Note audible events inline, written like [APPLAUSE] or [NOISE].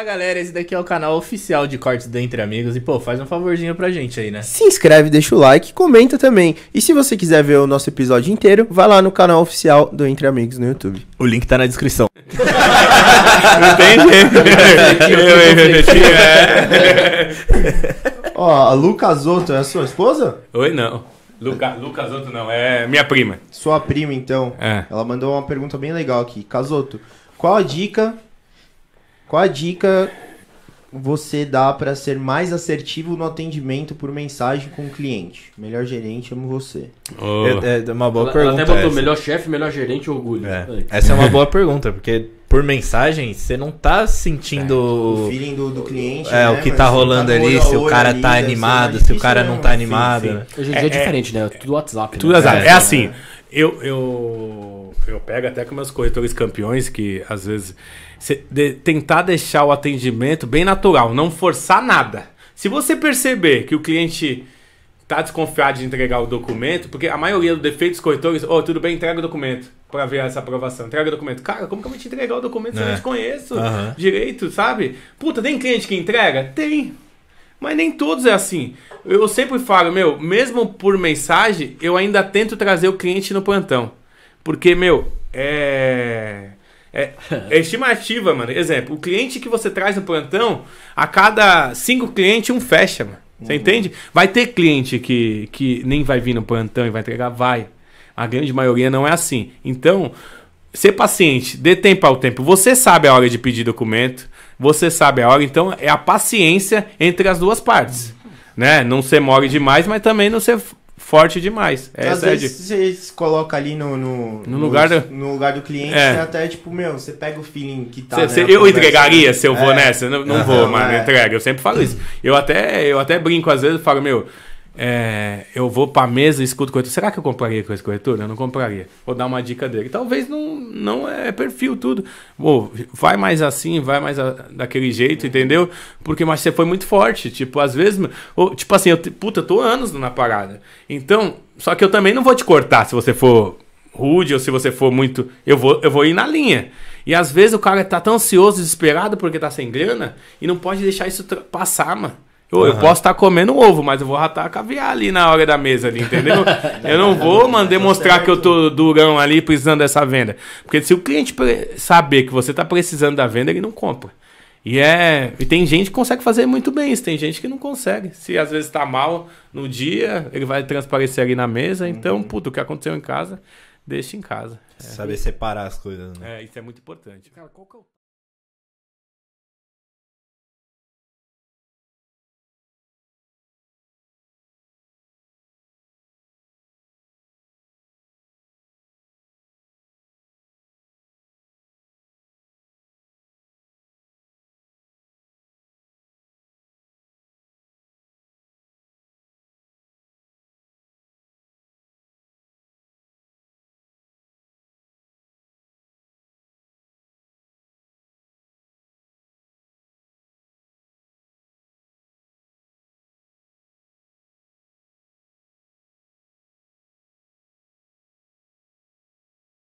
Fala galera, esse daqui é o canal oficial de cortes do Entre Amigos e pô, faz um favorzinho pra gente aí, né? Se inscreve, deixa o like, comenta também. E se você quiser ver o nosso episódio inteiro, vai lá no canal oficial do Entre Amigos no YouTube. O link tá na descrição. Não tem jeito. Ó, a Luca Otto é a sua esposa? Oi, não. Luca, Lucas Otto não, é minha prima. Sua prima, então. É. Ela mandou uma pergunta bem legal aqui. Casoto, qual a dica qual a dica você dá para ser mais assertivo no atendimento por mensagem com o cliente? Melhor gerente, amo você. Oh. É, é, uma boa ela, pergunta. Ela até botou essa. melhor chefe, melhor gerente, orgulho. É. Essa é uma [LAUGHS] boa pergunta, porque por mensagem, você não tá sentindo. É, tipo, o feeling do, do cliente. É, né? o que Mas tá, tá rolando tá ali, se o cara ali, tá né, animado, se o cara é não tá animado. Sim, né? Hoje em dia é, é, é diferente, né? Tudo WhatsApp. Tudo né? WhatsApp. É, assim, eu, eu, eu pego até com meus corretores campeões, que às vezes. De, tentar deixar o atendimento bem natural, não forçar nada. Se você perceber que o cliente tá desconfiado de entregar o documento, porque a maioria do defeito dos corretores, ô, oh, tudo bem, entrega o documento para ver essa aprovação. Entrega o documento. Cara, como que eu vou te entregar o documento se é. eu não te conheço uhum. direito, sabe? Puta, tem cliente que entrega? Tem. Mas nem todos é assim. Eu sempre falo, meu, mesmo por mensagem, eu ainda tento trazer o cliente no plantão. Porque, meu, é. É, é estimativa, mano. Exemplo, o cliente que você traz no plantão, a cada cinco clientes, um fecha, mano. Você uhum. entende? Vai ter cliente que, que nem vai vir no plantão e vai entregar? Vai. A grande maioria não é assim. Então, ser paciente, dê tempo ao tempo. Você sabe a hora de pedir documento, você sabe a hora, então é a paciência entre as duas partes. Né? Não ser mole demais, mas também não ser forte demais. É Às vezes você coloca ali no, no, no lugar, no, do... no lugar do cliente, é. até tipo, meu, você pega o feeling que tá. Cê, né, cê, eu entregaria se eu é. vou nessa? Não, não uhum, vou, mas é. entrega. Eu sempre falo isso. Eu até, eu até brinco, às vezes, eu falo, meu, é, eu vou para a mesa e escuto corretor. Será que eu compraria com esse corretor? Eu não compraria. Vou dar uma dica dele. Talvez não, não é perfil tudo. vai mais assim, vai mais a, daquele jeito, entendeu? Porque mas você foi muito forte. Tipo, às vezes. Ou, tipo assim, eu, puta, eu tô anos na parada. Então, só que eu também não vou te cortar se você for rude ou se você for muito. Eu vou, eu vou ir na linha. E às vezes o cara tá tão ansioso, desesperado porque tá sem grana e não pode deixar isso passar, mano. Eu, uhum. eu posso estar tá comendo um ovo, mas eu vou ratar caviar ali na hora da mesa, ali, entendeu? eu não vou, [LAUGHS] tá mano, demonstrar que eu tô durão ali precisando dessa venda. Porque se o cliente saber que você tá precisando da venda, ele não compra. E é. E tem gente que consegue fazer muito bem isso, tem gente que não consegue. Se às vezes tá mal no dia, ele vai transparecer ali na mesa. Então, uhum. puto, o que aconteceu em casa, deixa em casa. É. Saber separar as coisas, né? É, isso é muito importante. Cara, qual que é o